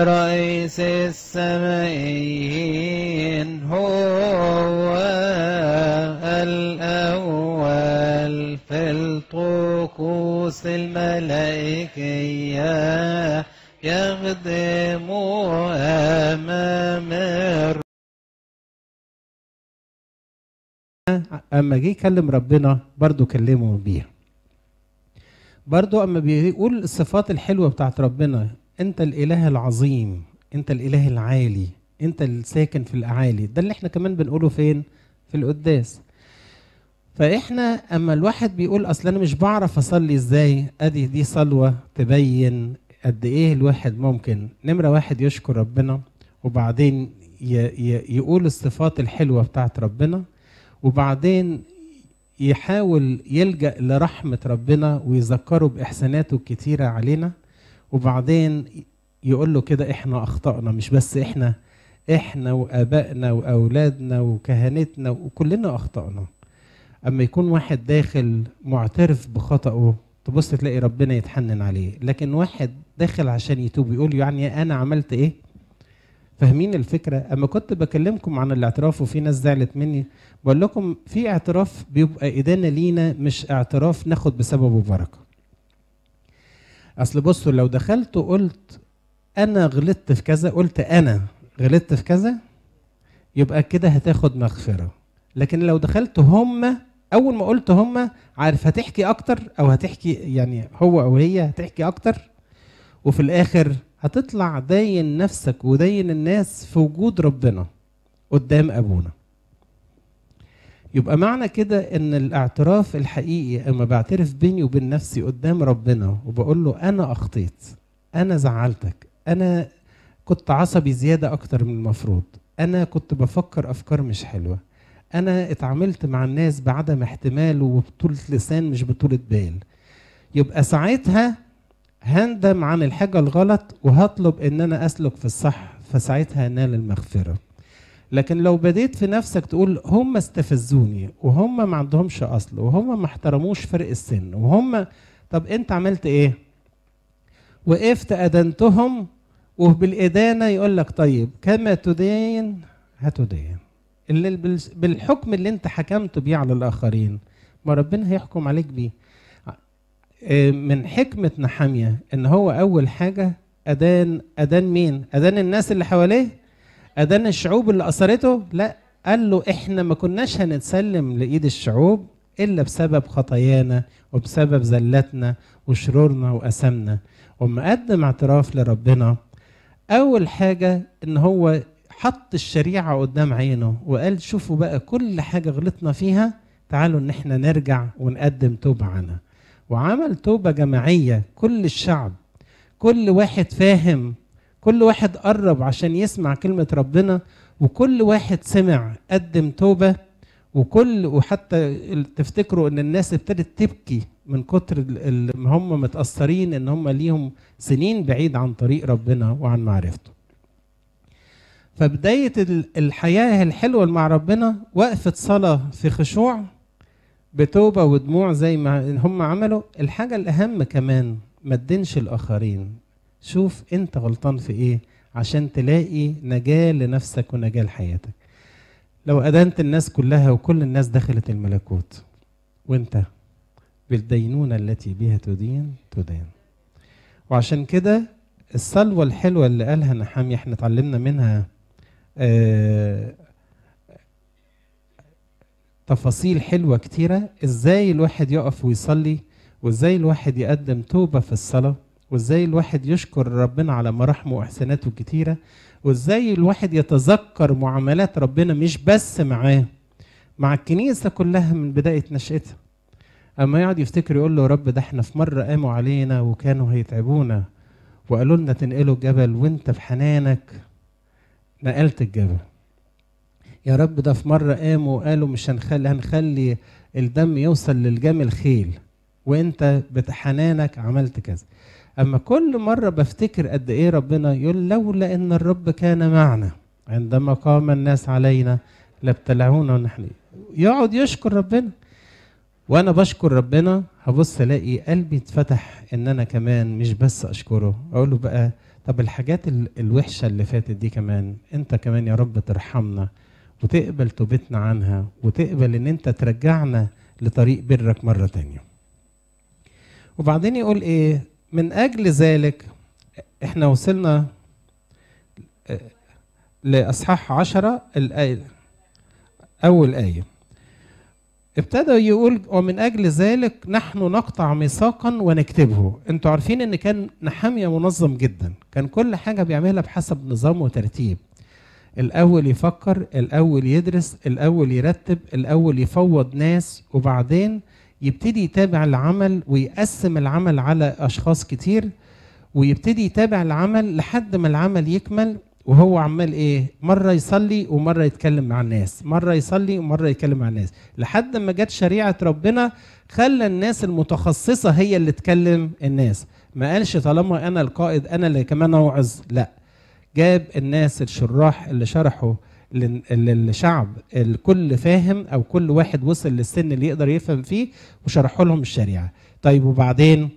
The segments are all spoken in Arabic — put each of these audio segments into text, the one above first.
رئيس السمعين هو الأول في الطقوس الملائكية يخدم أمام أما جه يكلم ربنا برضه كلمه بيها برضه أما بيقول الصفات الحلوة بتاعت ربنا انت الاله العظيم انت الاله العالي انت الساكن في الاعالي ده اللي احنا كمان بنقوله فين في القداس فاحنا اما الواحد بيقول اصل انا مش بعرف اصلي ازاي ادي دي صلوه تبين قد ايه الواحد ممكن نمره واحد يشكر ربنا وبعدين يقول الصفات الحلوه بتاعت ربنا وبعدين يحاول يلجا لرحمه ربنا ويذكره باحساناته الكتيره علينا وبعدين يقول له كده احنا اخطأنا مش بس احنا احنا وابائنا واولادنا وكهنتنا وكلنا اخطأنا اما يكون واحد داخل معترف بخطأه تبص تلاقي ربنا يتحنن عليه لكن واحد داخل عشان يتوب يقول يعني انا عملت ايه فاهمين الفكرة أما كنت بكلمكم عن الاعتراف وفي ناس زعلت مني بقول لكم في اعتراف بيبقى إدانة لينا مش اعتراف ناخد بسببه بركة اصل بصوا لو دخلت وقلت انا غلطت في كذا قلت انا غلطت في كذا يبقى كده هتاخد مغفره لكن لو دخلت هم اول ما قلت هم عارف هتحكي اكتر او هتحكي يعني هو او هي هتحكي اكتر وفي الاخر هتطلع داين نفسك وداين الناس في وجود ربنا قدام ابونا يبقى معنى كده ان الاعتراف الحقيقي اما بعترف بيني وبين نفسي قدام ربنا وبقول له انا اخطيت انا زعلتك انا كنت عصبي زياده اكتر من المفروض انا كنت بفكر افكار مش حلوه انا اتعاملت مع الناس بعدم احتمال وبطوله لسان مش بطوله بال يبقى ساعتها هندم عن الحاجه الغلط وهطلب ان انا اسلك في الصح فساعتها نال المغفره لكن لو بديت في نفسك تقول هم استفزوني وهم ما عندهمش اصل وهم ما احترموش فرق السن وهم طب انت عملت ايه وقفت ادنتهم وبالادانه يقول لك طيب كما تدين هتدين اللي بالحكم اللي انت حكمت بيه على الاخرين ما ربنا هيحكم عليك بيه آه، من حكمة نحامية ان هو اول حاجة ادان ادان مين ادان الناس اللي حواليه أذان الشعوب اللي أثرته لا قال له إحنا ما كناش هنتسلم لإيد الشعوب إلا بسبب خطايانا وبسبب زلتنا وشرورنا وأسمنا وما قدم اعتراف لربنا أول حاجة إن هو حط الشريعة قدام عينه وقال شوفوا بقى كل حاجة غلطنا فيها تعالوا إن إحنا نرجع ونقدم توبة عنها وعمل توبة جماعية كل الشعب كل واحد فاهم كل واحد قرب عشان يسمع كلمة ربنا وكل واحد سمع قدم توبة وكل وحتى تفتكروا ان الناس ابتدت تبكي من كتر اللي هم متأثرين ان هم ليهم سنين بعيد عن طريق ربنا وعن معرفته فبداية الحياة الحلوة مع ربنا وقفة صلاة في خشوع بتوبة ودموع زي ما هم عملوا الحاجة الأهم كمان ما تدينش الآخرين شوف انت غلطان في ايه عشان تلاقي نجاة لنفسك ونجاة لحياتك لو أدنت الناس كلها وكل الناس دخلت الملكوت وانت بالدينونة التي بها تدين تدان وعشان كده الصلوة الحلوة اللي قالها نحامي احنا اتعلمنا منها اه تفاصيل حلوة كتيرة ازاي الواحد يقف ويصلي وازاي الواحد يقدم توبة في الصلاة وازاي الواحد يشكر ربنا على مراحمه واحساناته الكتيره وازاي الواحد يتذكر معاملات ربنا مش بس معاه مع الكنيسه كلها من بدايه نشاتها اما يقعد يفتكر يقول له رب ده احنا في مره قاموا علينا وكانوا هيتعبونا وقالوا لنا تنقلوا الجبل وانت في حنانك نقلت الجبل يا رب ده في مره قاموا وقالوا مش هنخلي هنخلي الدم يوصل للجمل خيل وانت بحنانك عملت كذا اما كل مره بفتكر قد ايه ربنا يقول لولا ان الرب كان معنا عندما قام الناس علينا لابتلعونا ونحن يقعد يشكر ربنا وانا بشكر ربنا هبص الاقي قلبي اتفتح ان انا كمان مش بس اشكره اقول له بقى طب الحاجات الوحشه اللي فاتت دي كمان انت كمان يا رب ترحمنا وتقبل توبتنا عنها وتقبل ان انت ترجعنا لطريق برك مره تانية وبعدين يقول ايه من أجل ذلك إحنا وصلنا آه، لأصحاح عشرة الآية أول آية ابتدى يقول ومن أجل ذلك نحن نقطع ميثاقا ونكتبه انتوا عارفين ان كان نحامية منظم جدا كان كل حاجة بيعملها بحسب نظام وترتيب الأول يفكر الأول يدرس الأول يرتب الأول يفوض ناس وبعدين يبتدي يتابع العمل ويقسم العمل على اشخاص كتير ويبتدي يتابع العمل لحد ما العمل يكمل وهو عمال ايه مره يصلي ومره يتكلم مع الناس مره يصلي ومره يتكلم مع الناس لحد ما جت شريعه ربنا خلى الناس المتخصصه هي اللي تكلم الناس ما قالش طالما انا القائد انا اللي كمان اوعظ لا جاب الناس الشراح اللي شرحوا للشعب الكل فاهم او كل واحد وصل للسن اللي يقدر يفهم فيه وشرحوا لهم الشريعه طيب وبعدين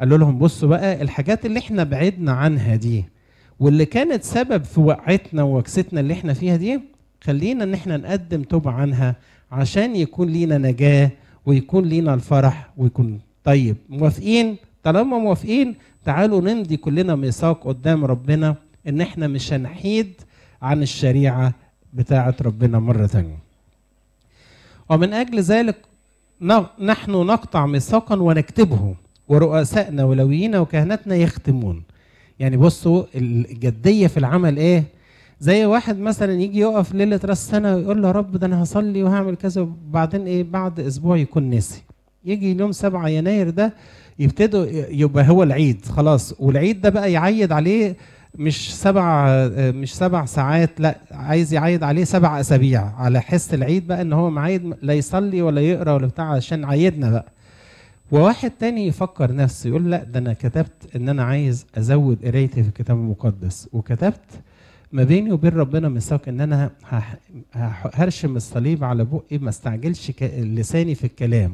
قالوا لهم بصوا بقى الحاجات اللي احنا بعدنا عنها دي واللي كانت سبب في وقعتنا ووكستنا اللي احنا فيها دي خلينا ان احنا نقدم توبه عنها عشان يكون لينا نجاه ويكون لينا الفرح ويكون طيب موافقين طالما موافقين تعالوا نمضي كلنا ميثاق قدام ربنا ان احنا مش هنحيد عن الشريعه بتاعة ربنا مرة ثانية ومن أجل ذلك نحن نقطع ميثاقا ونكتبه ورؤسائنا ولوينا وكهنتنا يختمون يعني بصوا الجدية في العمل إيه زي واحد مثلا يجي يقف ليلة راس سنة ويقول له يا رب ده أنا هصلي وهعمل كذا وبعدين إيه بعد أسبوع يكون ناسي يجي يوم 7 يناير ده يبتدوا يبقى هو العيد خلاص والعيد ده بقى يعيد عليه مش سبع آه، مش سبع ساعات لا عايز يعيد عليه سبع اسابيع على حس العيد بقى ان هو معيد لا يصلي ولا يقرا ولا بتاع عشان عيدنا بقى وواحد تاني يفكر نفسه يقول لا ده انا كتبت ان انا عايز ازود قرايتي في الكتاب المقدس وكتبت ما بيني وبين ربنا ميثاق ان انا هرشم الصليب على بقي ما استعجلش لساني في الكلام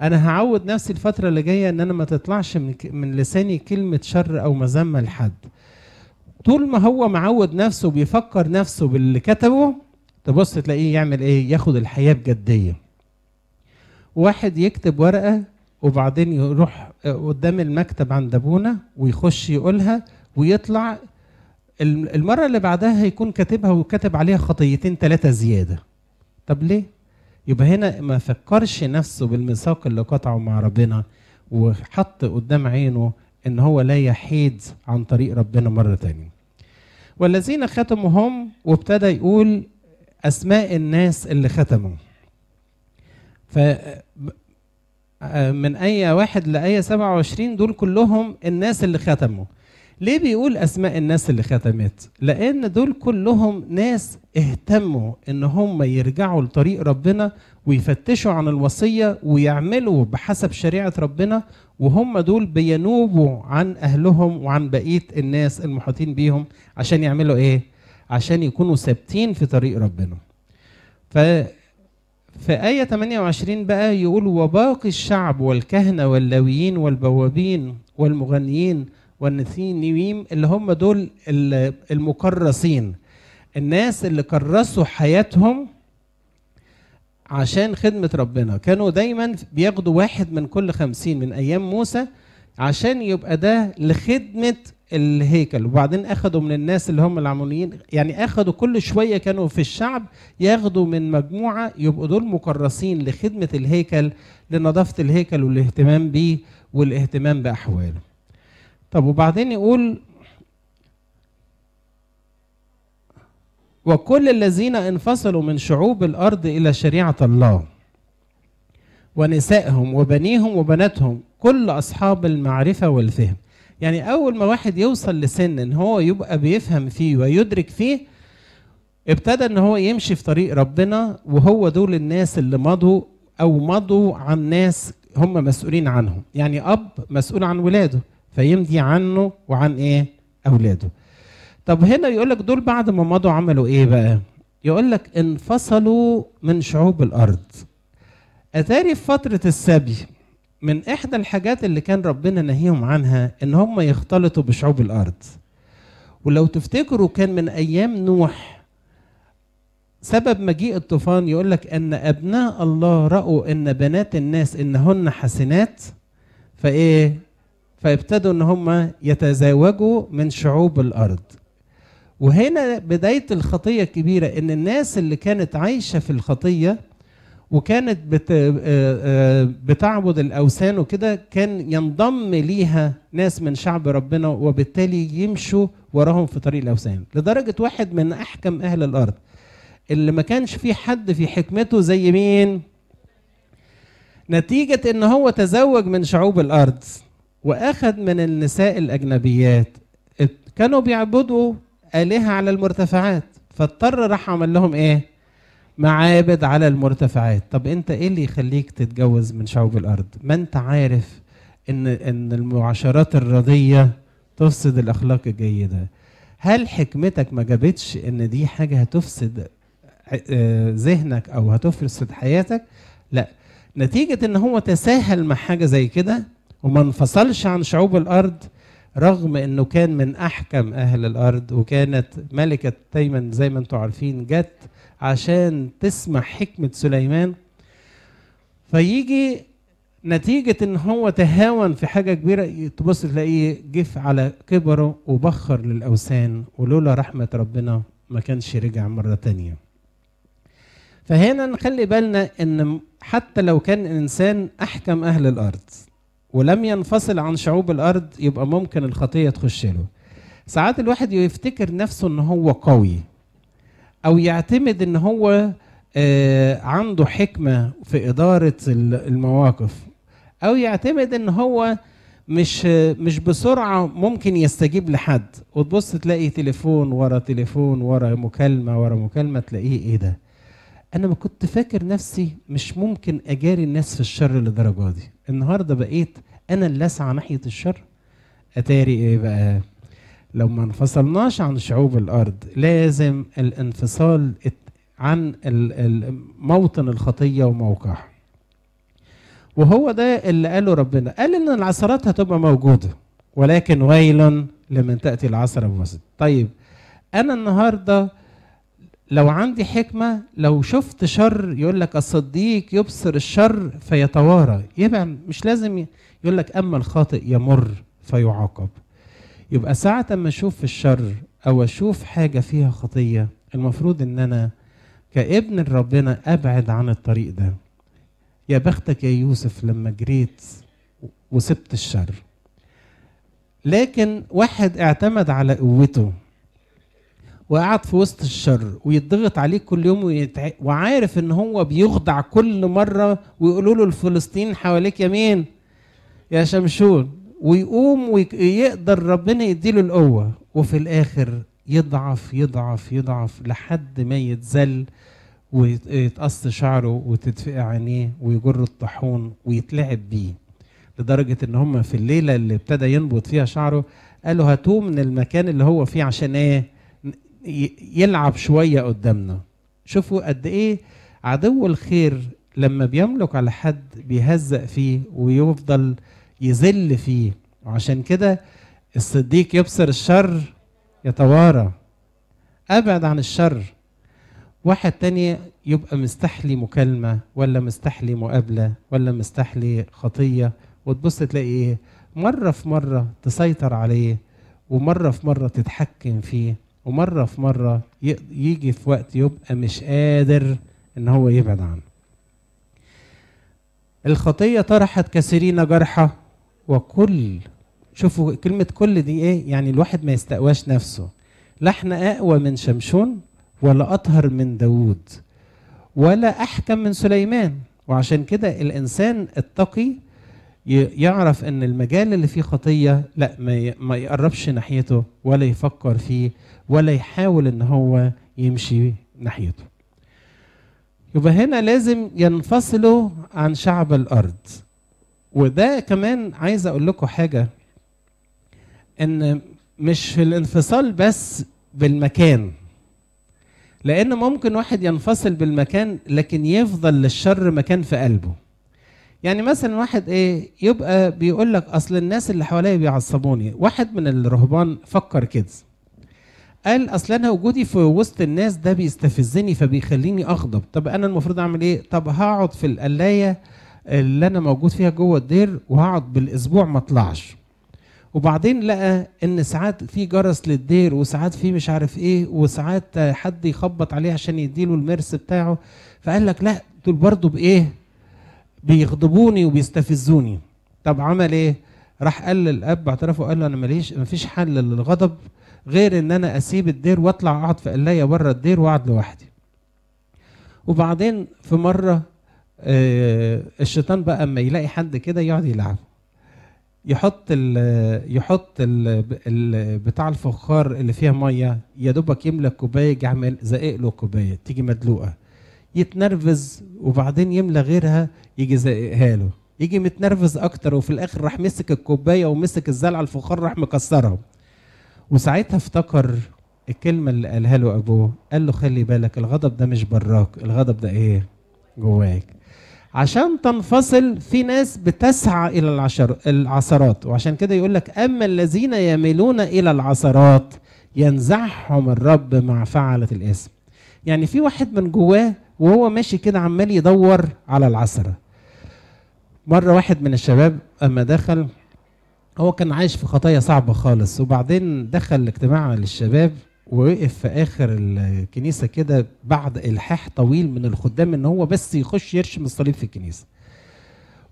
انا هعود نفسي الفتره اللي جايه ان انا ما تطلعش من, من لساني كلمه شر او مذمه لحد طول ما هو معود نفسه بيفكر نفسه باللي كتبه تبص تلاقيه يعمل ايه ياخد الحياه بجديه واحد يكتب ورقه وبعدين يروح قدام المكتب عند ابونا ويخش يقولها ويطلع المره اللي بعدها هيكون كاتبها وكاتب عليها خطيتين ثلاثه زياده طب ليه يبقى هنا ما فكرش نفسه بالميثاق اللي قطعه مع ربنا وحط قدام عينه ان هو لا يحيد عن طريق ربنا مره ثانيه والذين ختموا هم وابتدى يقول اسماء الناس اللي ختموا ف من آية واحد لآية 27 دول كلهم الناس اللي ختموا ليه بيقول أسماء الناس اللي ختمت؟ لأن دول كلهم ناس اهتموا إن هم يرجعوا لطريق ربنا ويفتشوا عن الوصية ويعملوا بحسب شريعة ربنا وهم دول بينوبوا عن اهلهم وعن بقيه الناس المحاطين بيهم عشان يعملوا ايه عشان يكونوا ثابتين في طريق ربنا ف في آية 28 بقى يقول وباقي الشعب والكهنة واللويين والبوابين والمغنيين والنثينيين اللي هم دول المكرسين الناس اللي كرسوا حياتهم عشان خدمة ربنا كانوا دايما بياخدوا واحد من كل خمسين من أيام موسى عشان يبقى ده لخدمة الهيكل وبعدين أخدوا من الناس اللي هم العمونيين يعني أخدوا كل شوية كانوا في الشعب ياخدوا من مجموعة يبقوا دول مكرسين لخدمة الهيكل لنظافة الهيكل والاهتمام بيه والاهتمام بأحواله طب وبعدين يقول وكل الذين انفصلوا من شعوب الارض الى شريعه الله ونسائهم وبنيهم وبناتهم كل اصحاب المعرفه والفهم يعني اول ما واحد يوصل لسن ان هو يبقى بيفهم فيه ويدرك فيه ابتدى ان هو يمشي في طريق ربنا وهو دول الناس اللي مضوا او مضوا عن ناس هم مسؤولين عنهم يعني اب مسؤول عن ولاده فيمضي عنه وعن ايه اولاده طب هنا يقول لك دول بعد ما مضوا عملوا ايه بقى؟ يقول لك انفصلوا من شعوب الارض. اتاري في فتره السبي من احدى الحاجات اللي كان ربنا نهيهم عنها ان هم يختلطوا بشعوب الارض. ولو تفتكروا كان من ايام نوح سبب مجيء الطوفان يقول لك ان ابناء الله راوا ان بنات الناس انهن حسنات فايه فابتدوا ان هم يتزاوجوا من شعوب الارض وهنا بداية الخطية الكبيرة إن الناس اللي كانت عايشة في الخطية وكانت آه، آه، بتعبد الأوثان وكده كان ينضم ليها ناس من شعب ربنا وبالتالي يمشوا وراهم في طريق الأوثان لدرجة واحد من أحكم أهل الأرض اللي ما كانش في حد في حكمته زي مين نتيجة إن هو تزوج من شعوب الأرض وأخذ من النساء الأجنبيات كانوا بيعبدوا آلهة على المرتفعات فاضطر راح عمل لهم إيه؟ معابد على المرتفعات طب أنت إيه اللي يخليك تتجوز من شعوب الأرض؟ ما أنت عارف إن إن المعاشرات الرضية تفسد الأخلاق الجيدة هل حكمتك ما جابتش إن دي حاجة هتفسد آه، ذهنك أو هتفسد حياتك؟ لأ نتيجة إن هو تساهل مع حاجة زي كده وما انفصلش عن شعوب الأرض رغم انه كان من احكم اهل الارض وكانت ملكه تيمن زي ما انتم عارفين جت عشان تسمع حكمه سليمان فيجي نتيجة إن هو تهاون في حاجة كبيرة تبص تلاقيه جف على كبره وبخر للأوثان ولولا رحمة ربنا ما كانش رجع مرة تانية. فهنا نخلي بالنا إن حتى لو كان إنسان أحكم أهل الأرض ولم ينفصل عن شعوب الارض يبقى ممكن الخطيه تخش له ساعات الواحد يفتكر نفسه ان هو قوي او يعتمد ان هو آه، عنده حكمه في اداره المواقف او يعتمد ان هو مش مش بسرعه ممكن يستجيب لحد وتبص تلاقي تليفون ورا تليفون ورا مكالمه ورا مكالمه تلاقيه ايه ده انا ما كنت فاكر نفسي مش ممكن اجاري الناس في الشر للدرجه دي النهارده بقيت انا اللي اسعى ناحيه الشر اتاري ايه بقى لو ما انفصلناش عن شعوب الارض لازم الانفصال عن موطن الخطيه وموقعها وهو ده اللي قاله ربنا قال ان العثرات هتبقى موجوده ولكن ويل لمن تاتي العثره بوسط طيب انا النهارده لو عندي حكمة لو شفت شر يقول لك الصديق يبصر الشر فيتوارى يبقى مش لازم يقول لك أما الخاطئ يمر فيعاقب يبقى ساعة ما أشوف الشر أو أشوف حاجة فيها خطية المفروض إن أنا كابن ربنا أبعد عن الطريق ده يا بختك يا يوسف لما جريت وسبت الشر لكن واحد اعتمد على قوته وقاعد في وسط الشر ويتضغط عليه كل يوم ويتع... وعارف ان هو بيخدع كل مره ويقولوا له الفلسطين حواليك يمين يا شمشون ويقوم ويقدر ربنا يديله القوه وفي الاخر يضعف يضعف يضعف لحد ما يتذل ويتقص شعره وتدفئ عينيه ويجر الطاحون ويتلعب بيه لدرجه ان هم في الليله اللي ابتدى ينبض فيها شعره قالوا هاتوه من المكان اللي هو فيه عشان ايه يلعب شويه قدامنا شوفوا قد ايه عدو الخير لما بيملك على حد بيهزق فيه ويفضل يذل فيه وعشان كده الصديق يبصر الشر يتوارى ابعد عن الشر واحد تاني يبقى مستحلي مكالمة ولا مستحلي مقابلة ولا مستحلي خطية وتبص تلاقي ايه مرة في مرة تسيطر عليه ومرة في مرة تتحكم فيه ومره في مره يجي في وقت يبقى مش قادر ان هو يبعد عنه الخطيه طرحت كثيرين جرحى وكل شوفوا كلمه كل دي ايه يعني الواحد ما يستقواش نفسه لا احنا اقوى من شمشون ولا اطهر من داوود ولا احكم من سليمان وعشان كده الانسان التقي يعرف ان المجال اللي فيه خطيه لا ما يقربش ناحيته ولا يفكر فيه ولا يحاول ان هو يمشي ناحيته يبقى هنا لازم ينفصلوا عن شعب الارض وده كمان عايز اقول لكم حاجه ان مش في الانفصال بس بالمكان لان ممكن واحد ينفصل بالمكان لكن يفضل للشر مكان في قلبه يعني مثلا واحد ايه يبقى بيقول لك اصل الناس اللي حواليا بيعصبوني واحد من الرهبان فكر كده قال اصل انا وجودي في وسط الناس ده بيستفزني فبيخليني اغضب طب انا المفروض اعمل ايه طب هقعد في القلايه اللي انا موجود فيها جوه الدير وهقعد بالاسبوع ما اطلعش وبعدين لقى ان ساعات في جرس للدير وساعات في مش عارف ايه وساعات حد يخبط عليه عشان يديله المرس بتاعه فقال لك لا دول برضه بايه بيغضبوني وبيستفزوني طب عمل ايه راح قال للاب اعترفه قال له انا ماليش مفيش حل للغضب غير ان انا اسيب الدير واطلع اقعد في قلايه بره الدير واقعد لوحدي وبعدين في مره آه الشيطان بقى اما يلاقي حد كده يقعد يلعبه يحط الـ يحط الـ بتاع الفخار اللي فيها ميه يا دوبك يملى كوبايه يعمل زقق له كوبايه تيجي مدلوقه يتنرفز وبعدين يملى غيرها يجي زقها له يجي متنرفز اكتر وفي الاخر راح مسك الكوبايه ومسك الزلعه الفخار راح مكسرها وساعتها افتكر الكلمه اللي قالها له ابوه قال له خلي بالك الغضب ده مش براك الغضب ده ايه جواك عشان تنفصل في ناس بتسعى الى العشر العصرات وعشان كده يقول لك اما الذين يميلون الى العصرات ينزعهم الرب مع فعلة الاسم يعني في واحد من جواه وهو ماشي كده عمال يدور على العسره مره واحد من الشباب اما دخل هو كان عايش في خطايا صعبه خالص وبعدين دخل اجتماع للشباب ووقف في اخر الكنيسه كده بعد الحاح طويل من الخدام ان هو بس يخش يرشم الصليب في الكنيسه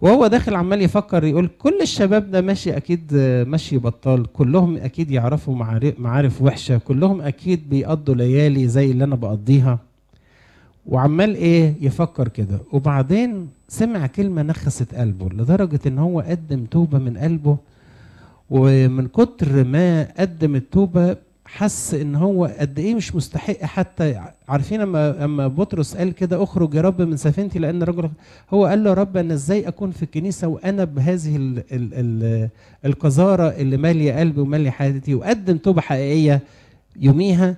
وهو داخل عمال يفكر يقول كل الشباب ده ماشي اكيد ماشي بطال كلهم اكيد يعرفوا معارف وحشه كلهم اكيد بيقضوا ليالي زي اللي انا بقضيها وعمال ايه يفكر كده وبعدين سمع كلمه نخست قلبه لدرجه ان هو قدم توبه من قلبه ومن كتر ما قدم التوبه حس ان هو قد ايه مش مستحق حتى عارفين لما لما بطرس قال كده اخرج يا رب من سفينتي لان رجل هو قال له يا رب انا ازاي اكون في الكنيسه وانا بهذه الـ الـ الـ القذاره اللي ماليه قلبي وماليه حياتي وقدم توبه حقيقيه يوميها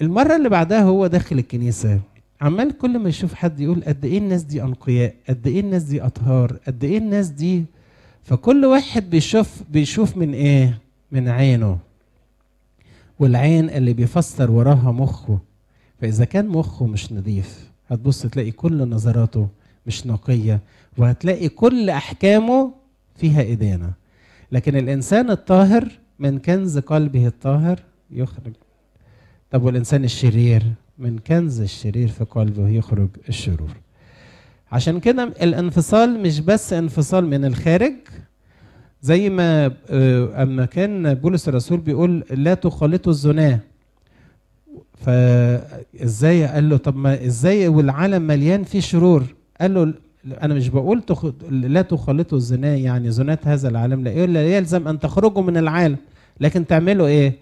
المره اللي بعدها هو داخل الكنيسه عمال كل ما يشوف حد يقول قد ايه الناس دي انقياء قد ايه الناس دي اطهار قد ايه الناس دي فكل واحد بيشوف بيشوف من ايه من عينه والعين اللي بيفسر وراها مخه فاذا كان مخه مش نظيف هتبص تلاقي كل نظراته مش نقيه وهتلاقي كل احكامه فيها ادانه لكن الانسان الطاهر من كنز قلبه الطاهر يخرج طب والانسان الشرير من كنز الشرير في قلبه يخرج الشرور عشان كده الانفصال مش بس انفصال من الخارج زي ما آه، اما كان بولس الرسول بيقول لا تخالطوا الزناه فازاي قال له طب ما ازاي والعالم مليان فيه شرور قال له انا مش بقول تخ... لا تخالطوا الزنا يعني زنات هذا العالم لا الا يلزم ان تخرجوا من العالم لكن تعملوا ايه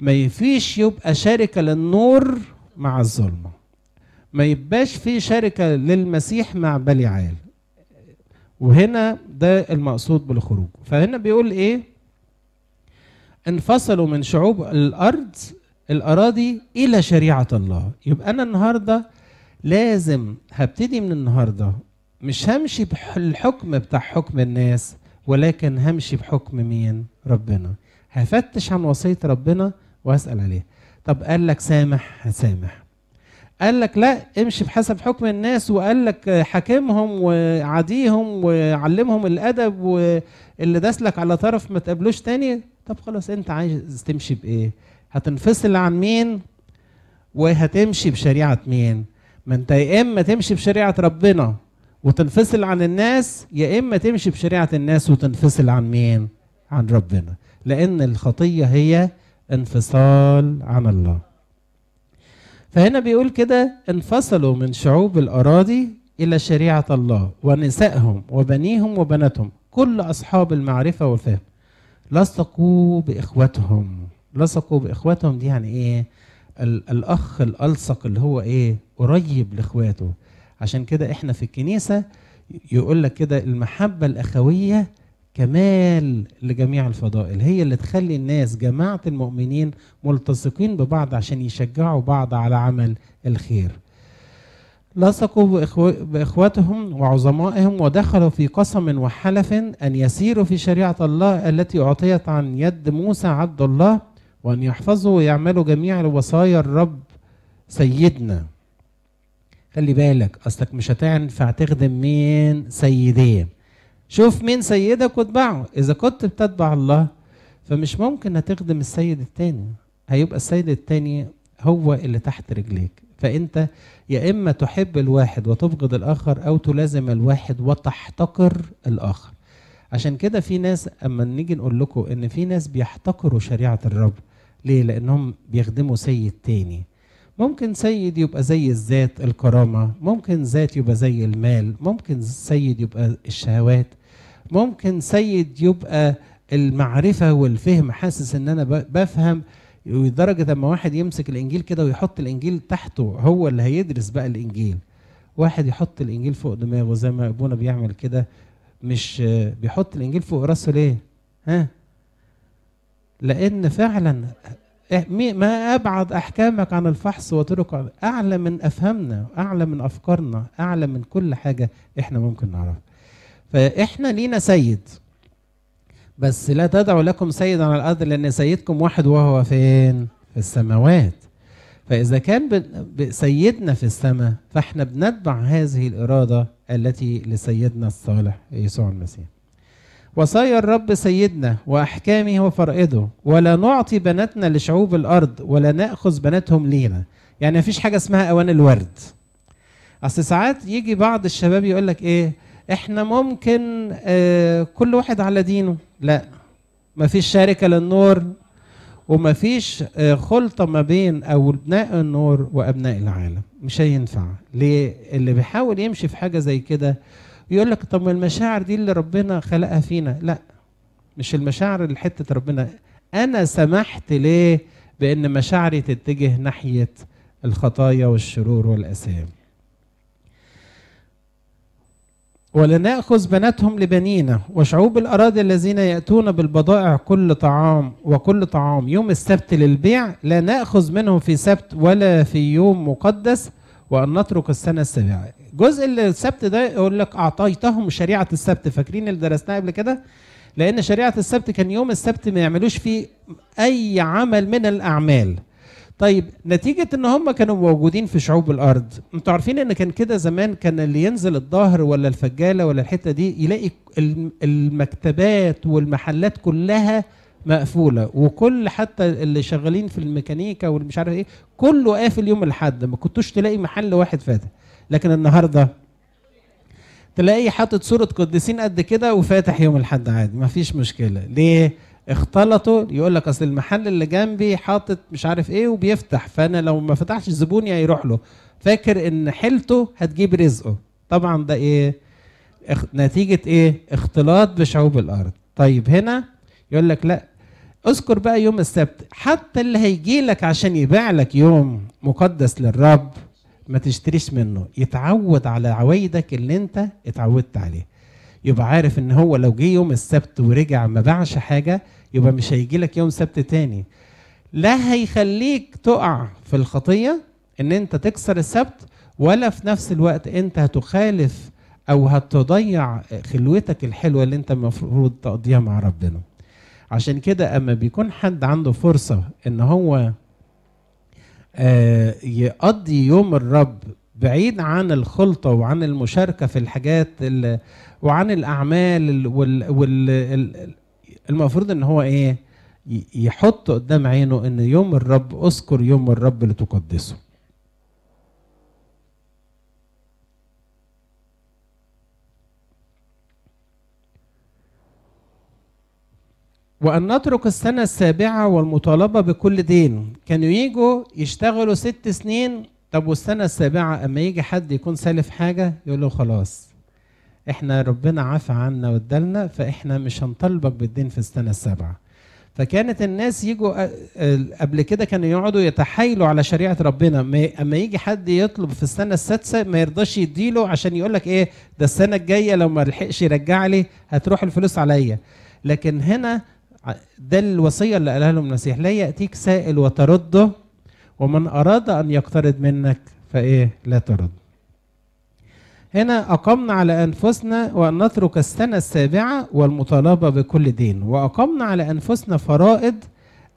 ما يفيش يبقى شركه للنور مع الظلمه ما يبقاش في شركه للمسيح مع بليعال وهنا ده المقصود بالخروج فهنا بيقول ايه انفصلوا من شعوب الارض الاراضي الى شريعه الله يبقى انا النهارده لازم هبتدي من النهارده مش همشي بالحكم بتاع حكم الناس ولكن همشي بحكم مين ربنا هفتش عن وصيه ربنا واسال عليها طب قال لك سامح هسامح قال لك لا امشي بحسب حكم الناس وقال لك حاكمهم وعاديهم وعلمهم الادب واللي داسلك على طرف ما تقابلوش تاني طب خلاص انت عايز تمشي بايه هتنفصل عن مين وهتمشي بشريعه مين ما انت يا اما تمشي بشريعه ربنا وتنفصل عن الناس يا اما تمشي بشريعه الناس وتنفصل عن مين عن ربنا لان الخطيه هي انفصال عن الله فهنا بيقول كده انفصلوا من شعوب الأراضي إلى شريعة الله ونسائهم وبنيهم وبناتهم كل أصحاب المعرفة والفهم لصقوا بإخوتهم لصقوا بإخوتهم دي يعني إيه الأخ الألصق اللي هو إيه قريب لإخواته عشان كده إحنا في الكنيسة يقول لك كده المحبة الأخوية كمال لجميع الفضائل هي اللي تخلي الناس جماعة المؤمنين ملتصقين ببعض عشان يشجعوا بعض على عمل الخير لصقوا بإخوتهم وعظمائهم ودخلوا في قسم وحلف أن يسيروا في شريعة الله التي أعطيت عن يد موسى عبد الله وأن يحفظوا ويعملوا جميع وصايا الرب سيدنا خلي بالك أصلك مش هتنفع تخدم مين سيدين شوف مين سيدك واتبعه إذا كنت بتتبع الله فمش ممكن هتخدم السيد التاني هيبقى السيد التاني هو اللي تحت رجليك فأنت يا إما تحب الواحد وتبغض الآخر أو تلازم الواحد وتحتقر الآخر عشان كده في ناس أما نيجي نقول لكم إن في ناس بيحتقروا شريعة الرب ليه؟ لأنهم بيخدموا سيد تاني ممكن سيد يبقى زي الذات الكرامة ممكن ذات يبقى زي المال ممكن سيد يبقى الشهوات ممكن سيد يبقى المعرفة والفهم حاسس ان انا بفهم لدرجة اما واحد يمسك الانجيل كده ويحط الانجيل تحته هو اللي هيدرس بقى الانجيل واحد يحط الانجيل فوق دماغه زي ما ابونا بيعمل كده مش بيحط الانجيل فوق راسه ليه ها لان فعلا ما أبعد أحكامك عن الفحص وطرق أعلى من أفهمنا أعلى من أفكارنا أعلى من كل حاجة إحنا ممكن نعرفها فإحنا لينا سيد بس لا تدعوا لكم سيد على الأرض لأن سيدكم واحد وهو فين في السماوات فإذا كان سيدنا في السماء فإحنا بنتبع هذه الإرادة التي لسيدنا الصالح يسوع المسيح وصايا الرب سيدنا وأحكامه وفرائضه ولا نعطي بناتنا لشعوب الأرض ولا نأخذ بناتهم لينا يعني مفيش حاجة اسمها أوان الورد أصل ساعات يجي بعض الشباب يقول لك إيه إحنا ممكن آه كل واحد على دينه لا مفيش شركة للنور ومفيش آه خلطة ما بين أبناء النور وأبناء العالم مش هينفع ليه اللي بيحاول يمشي في حاجة زي كده يقول لك طب ما المشاعر دي اللي ربنا خلقها فينا لا مش المشاعر اللي حته ربنا انا سمحت ليه بان مشاعري تتجه ناحيه الخطايا والشرور والاثام ولنأخذ بناتهم لبنينا وشعوب الأراضي الذين يأتون بالبضائع كل طعام وكل طعام يوم السبت للبيع لا نأخذ منهم في سبت ولا في يوم مقدس وأن نترك السنة السابعة جزء السبت ده يقول لك اعطيتهم شريعه السبت فاكرين اللي درسناه قبل كده لان شريعه السبت كان يوم السبت ما يعملوش فيه اي عمل من الاعمال طيب نتيجة ان هم كانوا موجودين في شعوب الارض انتوا عارفين ان كان كده زمان كان اللي ينزل الظهر ولا الفجالة ولا الحتة دي يلاقي المكتبات والمحلات كلها مقفولة وكل حتى اللي شغالين في الميكانيكا والمش عارف ايه كله قافل يوم الاحد ما كنتوش تلاقي محل واحد فاتح لكن النهارده تلاقيه حاطط صوره قديسين قد كده وفاتح يوم الاحد عادي مفيش مشكله ليه اختلطوا يقول لك اصل المحل اللي جنبي حاطط مش عارف ايه وبيفتح فانا لو ما فتحش زبوني هيروح له فاكر ان حيلته هتجيب رزقه طبعا ده ايه اخ... نتيجه ايه اختلاط بشعوب الارض طيب هنا يقول لك لا اذكر بقى يوم السبت حتى اللي هيجي لك عشان يبيع لك يوم مقدس للرب ما تشتريش منه يتعود على عوايدك اللي انت اتعودت عليه يبقى عارف ان هو لو جه يوم السبت ورجع ما باعش حاجه يبقى مش هيجي لك يوم سبت تاني لا هيخليك تقع في الخطيه ان انت تكسر السبت ولا في نفس الوقت انت هتخالف او هتضيع خلوتك الحلوه اللي انت المفروض تقضيها مع ربنا عشان كده اما بيكون حد عنده فرصه ان هو آه، يقضي يوم الرب بعيد عن الخلطة وعن المشاركة في الحاجات وعن الأعمال وال, وال المفروض إن هو إيه يحط قدام عينه إن يوم الرب أذكر يوم الرب لتقدسه وأن نترك السنة السابعة والمطالبة بكل دين كانوا يجوا يشتغلوا ست سنين طب والسنة السابعة أما يجي حد يكون سالف حاجة يقول له خلاص احنا ربنا عفى عنا وادالنا فاحنا مش هنطالبك بالدين في السنة السابعة فكانت الناس يجوا قبل كده كانوا يقعدوا يتحايلوا على شريعه ربنا اما يجي حد يطلب في السنه السادسه ما يرضاش يديله عشان يقول لك ايه ده السنه الجايه لو ما لحقش يرجع لي هتروح الفلوس عليا لكن هنا ده الوصية اللي قالها لهم المسيح لا يأتيك سائل وترده ومن أراد أن يقترض منك فإيه لا ترد هنا أقمنا على أنفسنا وأن نترك السنة السابعة والمطالبة بكل دين وأقمنا على أنفسنا فرائض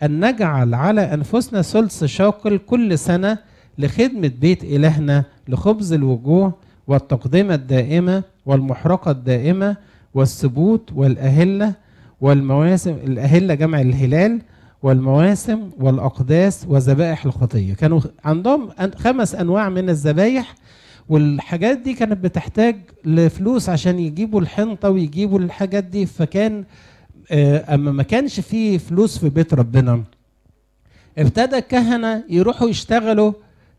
أن نجعل على أنفسنا ثلث شاقل كل سنة لخدمة بيت إلهنا لخبز الوجوه والتقدمة الدائمة والمحرقة الدائمة والثبوت والأهلة والمواسم الأهلة جمع الهلال والمواسم والأقداس وذبائح الخطية كانوا عندهم خمس أنواع من الذبايح والحاجات دي كانت بتحتاج لفلوس عشان يجيبوا الحنطة ويجيبوا الحاجات دي فكان آه، أما ما كانش فيه فلوس في بيت ربنا ابتدى الكهنة يروحوا يشتغلوا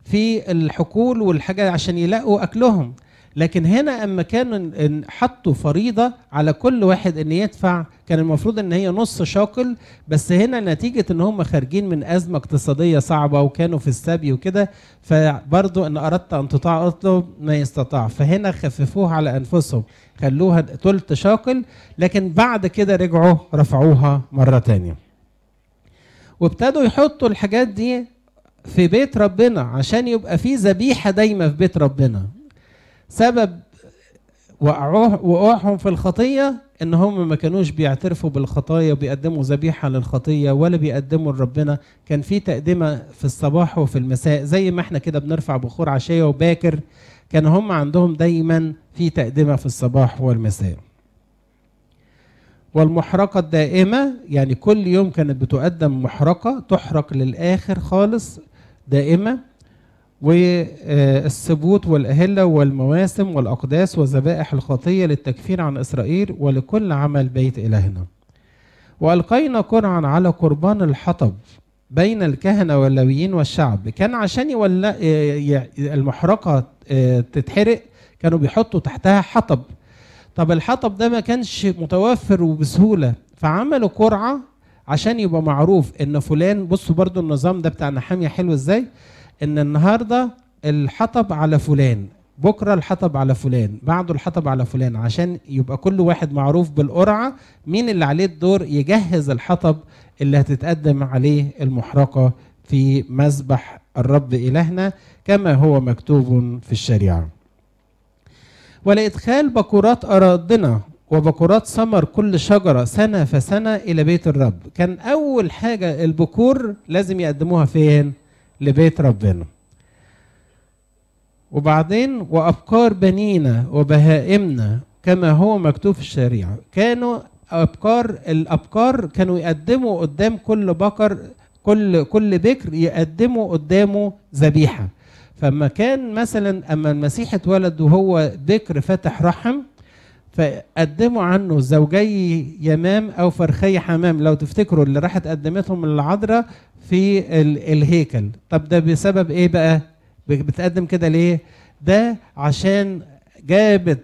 في الحقول والحاجات عشان يلاقوا أكلهم لكن هنا اما كانوا حطوا فريضه على كل واحد ان يدفع كان المفروض ان هي نص شاكل بس هنا نتيجه ان هم خارجين من ازمه اقتصاديه صعبه وكانوا في السبي وكده فبرضه ان اردت ان تطاع اطلب ما يستطاع فهنا خففوها على انفسهم خلوها ثلث شاكل لكن بعد كده رجعوا رفعوها مره تانية وابتدوا يحطوا الحاجات دي في بيت ربنا عشان يبقى في ذبيحه دايمه في بيت ربنا سبب وقعهم في الخطيه ان هم ما كانوش بيعترفوا بالخطايا وبيقدموا ذبيحه للخطيه ولا بيقدموا لربنا كان في تقدمه في الصباح وفي المساء زي ما احنا كده بنرفع بخور عشيه وباكر كان هم عندهم دايما في تقدمه في الصباح والمساء والمحرقة الدائمة يعني كل يوم كانت بتقدم محرقة تحرق للآخر خالص دائمة والثبوت والأهلة والمواسم والأقداس وذبائح الخطية للتكفير عن إسرائيل ولكل عمل بيت إلهنا وألقينا قرعا على قربان الحطب بين الكهنة واللويين والشعب كان عشان يولا المحرقة آه، تتحرق كانوا بيحطوا تحتها حطب طب الحطب ده ما كانش متوفر وبسهولة فعملوا قرعة عشان يبقى معروف ان فلان بصوا برضو النظام ده بتاع نحامية حلو ازاي ان النهارده الحطب على فلان بكره الحطب على فلان بعده الحطب على فلان عشان يبقى كل واحد معروف بالقرعه مين اللي عليه الدور يجهز الحطب اللي هتتقدم عليه المحرقه في مذبح الرب الهنا كما هو مكتوب في الشريعه ولادخال بكورات اراضنا وبكورات ثمر كل شجره سنه فسنه الى بيت الرب كان اول حاجه البكور لازم يقدموها فين لبيت ربنا وبعدين وأبكار بنينا وبهائمنا كما هو مكتوب في الشريعة كانوا أبكار الأبكار كانوا يقدموا قدام كل بكر كل كل بكر يقدموا قدامه ذبيحة فما كان مثلا أما المسيح اتولد وهو بكر فتح رحم فقدموا عنه زوجي يمام او فرخي حمام لو تفتكروا اللي راحت قدمتهم العذراء في الهيكل طب ده بسبب ايه بقى بتقدم كده ليه ده عشان جابت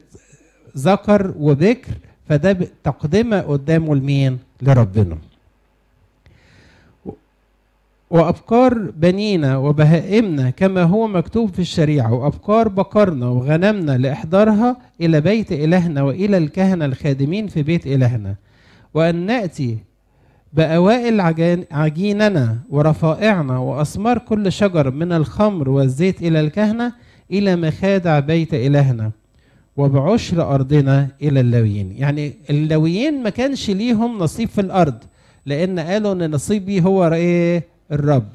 ذكر وبكر فده تقدمه قدامه لمين لربنا وأبقار بنينا وبهائمنا كما هو مكتوب في الشريعة وأبقار بقرنا وغنمنا لإحضارها إلى بيت إلهنا وإلى الكهنة الخادمين في بيت إلهنا وأن نأتي بأوائل عجيننا ورفائعنا وأثمار كل شجر من الخمر والزيت إلى الكهنة إلى مخادع بيت إلهنا وبعشر أرضنا إلى اللويين يعني اللويين ما كانش ليهم نصيب في الأرض لأن قالوا أن نصيبي هو إيه الرب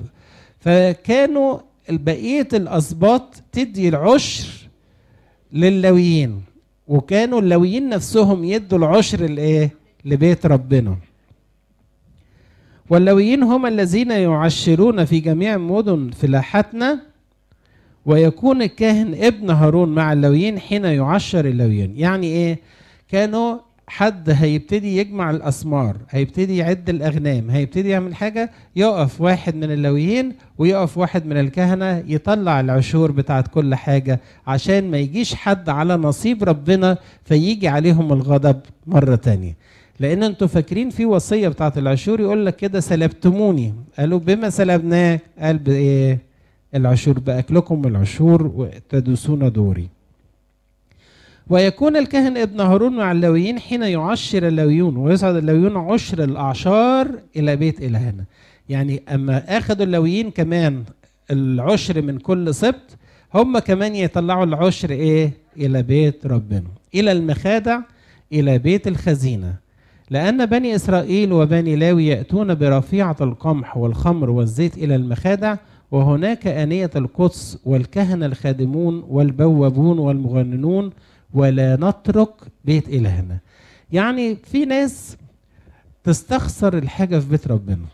فكانوا بقية الأسباط تدي العشر لللويين وكانوا اللاويين نفسهم يدوا العشر لإيه؟ لبيت ربنا واللاويين هم الذين يعشرون في جميع مدن فلاحتنا ويكون الكاهن ابن هارون مع اللاويين حين يعشر اللاويين يعني ايه كانوا حد هيبتدي يجمع الاسمار هيبتدي يعد الاغنام هيبتدي يعمل حاجه يقف واحد من اللويين ويقف واحد من الكهنه يطلع العشور بتاعت كل حاجه عشان ما يجيش حد على نصيب ربنا فيجي عليهم الغضب مره تانية لان انتوا فاكرين في وصيه بتاعت العشور يقول لك كده سلبتموني قالوا بما سلبناه قال بايه العشور باكلكم العشور وتدوسون دوري ويكون الكاهن ابن هارون مع اللاويين حين يعشر اللاويون ويصعد اللاويون عشر الاعشار الى بيت الهنا يعني اما اخذوا اللاويين كمان العشر من كل سبت هم كمان يطلعوا العشر ايه الى بيت ربنا الى المخادع الى بيت الخزينه لان بني اسرائيل وبني لاوي ياتون برفيعه القمح والخمر والزيت الى المخادع وهناك انيه القدس والكهنه الخادمون والبوابون والمغننون ولا نترك بيت إلهنا يعني في ناس تستخسر الحاجة في بيت ربنا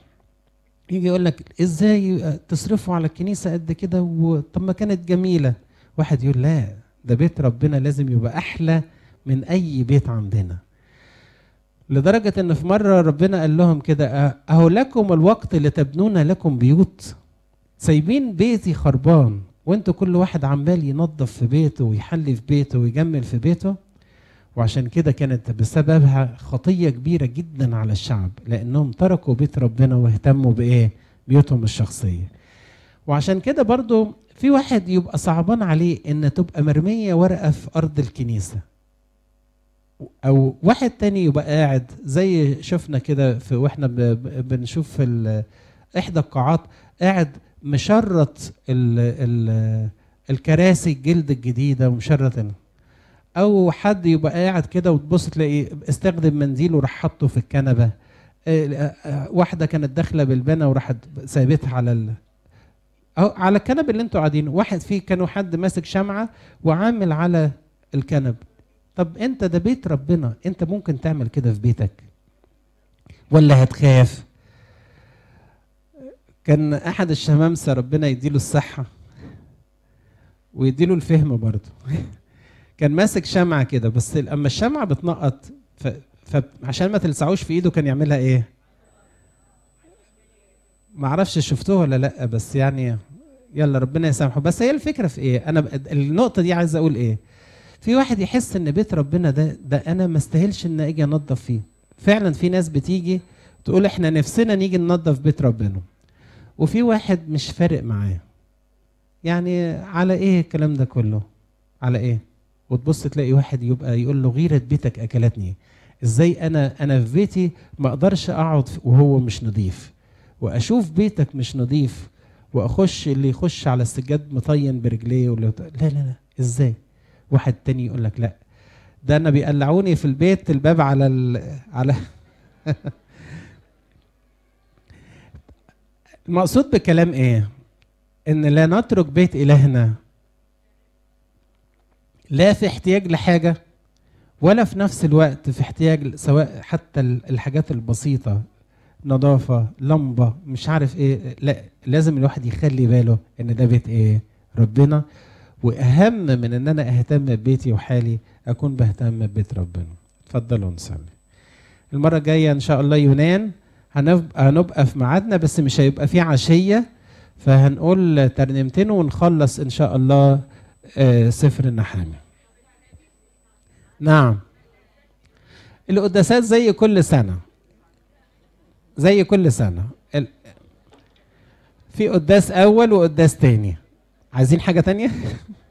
يجي يقول لك ازاي تصرفوا على الكنيسة قد كده وطب ما كانت جميلة واحد يقول لا ده بيت ربنا لازم يبقى أحلى من أي بيت عندنا لدرجة إن في مرة ربنا قال لهم كده أهو لكم الوقت لتبنون لكم بيوت سايبين بيتي خربان وانتوا كل واحد عمال ينظف في بيته ويحلي في بيته ويجمل في بيته وعشان كده كانت بسببها خطية كبيرة جدا على الشعب لأنهم تركوا بيت ربنا واهتموا بإيه؟ بيوتهم الشخصية وعشان كده برضو في واحد يبقى صعبان عليه إن تبقى مرمية ورقة في أرض الكنيسة أو واحد تاني يبقى قاعد زي شفنا كده في وإحنا بنشوف في إحدى القاعات قاعد مشرط ال ال الكراسي الجلد الجديده ومشرط او حد يبقى قاعد كده وتبص تلاقي استخدم منديل وراح حاطه في الكنبه آه، آه، واحده كانت داخله بالبنا وراحت سابتها على ال... أو على الكنب اللي انتوا قاعدين واحد فيه كانوا حد ماسك شمعه وعامل على الكنب طب انت ده بيت ربنا انت ممكن تعمل كده في بيتك ولا هتخاف كان احد الشمامسه ربنا يديله الصحه ويديله الفهم برضه كان ماسك شمعه كده بس اما الشمعه بتنقط فعشان ما تلسعوش في ايده كان يعملها ايه ما اعرفش شفتوه ولا لا بس يعني يلا ربنا يسامحه بس هي الفكره في ايه انا النقطه دي عايز اقول ايه في واحد يحس ان بيت ربنا ده ده انا ما استاهلش ان اجي انظف فيه فعلا في ناس بتيجي تقول احنا نفسنا نيجي ننظف بيت ربنا وفي واحد مش فارق معاه يعني على ايه الكلام ده كله على ايه وتبص تلاقي واحد يبقى يقول له غيره بيتك اكلتني ازاي انا انا في بيتي ما اقدرش اقعد وهو مش نظيف واشوف بيتك مش نظيف واخش اللي يخش على السجاد مطين برجليه ولا لا لا لا ازاي واحد تاني يقول لك لا ده انا بيقلعوني في البيت الباب على ال... على المقصود بكلام ايه ان لا نترك بيت الهنا لا في احتياج لحاجه ولا في نفس الوقت في احتياج سواء حتى الحاجات البسيطه نظافه لمبه مش عارف ايه لا لازم الواحد يخلي باله ان ده بيت ايه ربنا واهم من ان انا اهتم ببيتي وحالي اكون بهتم ببيت ربنا اتفضلوا نصلي المره الجايه ان شاء الله يونان هنبقى, هنبقى في ميعادنا بس مش هيبقى في عشية فهنقول ترنيمتين ونخلص إن شاء الله آه، سفر النحامي نعم القداسات زي كل سنة زي كل سنة في قداس أول وقداس تاني عايزين حاجة تانية؟